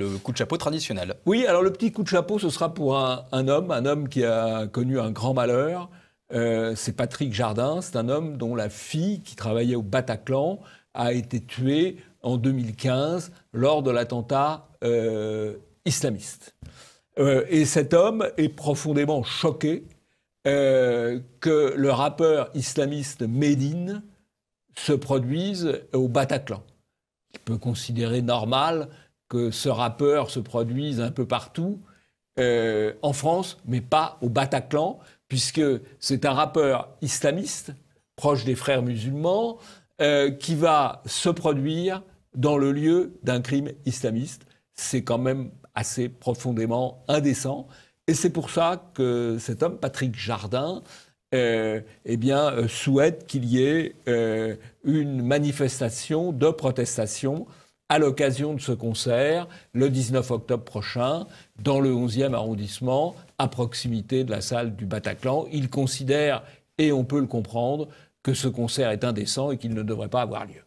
Le coup de chapeau traditionnel. Oui, alors le petit coup de chapeau, ce sera pour un, homme, un homme qui a connu un grand malheur. Euh, c'est Patrick Jardin, c'est un homme dont la fille, qui travaillait au Bataclan, a été tuée en 2015 lors de l'attentat euh, islamiste. Euh, et cet homme est profondément choqué que le rappeur islamiste Médine se produise au Bataclan. Il peut considérer normal que ce rappeur se produise un peu partout euh, en France, mais pas au Bataclan, puisque c'est un rappeur islamiste, proche des frères musulmans, euh, qui va se produire dans le lieu d'un crime islamiste. C'est quand même assez profondément indécent. Et c'est pour ça que cet homme, Patrick Jardin, euh, eh bien, souhaite qu'il y ait une manifestation de protestation à l'occasion de ce concert, le 19 octobre prochain, dans le 11e arrondissement, à proximité de la salle du Bataclan. Il considère, et on peut le comprendre, que ce concert est indécent et qu'il ne devrait pas avoir lieu.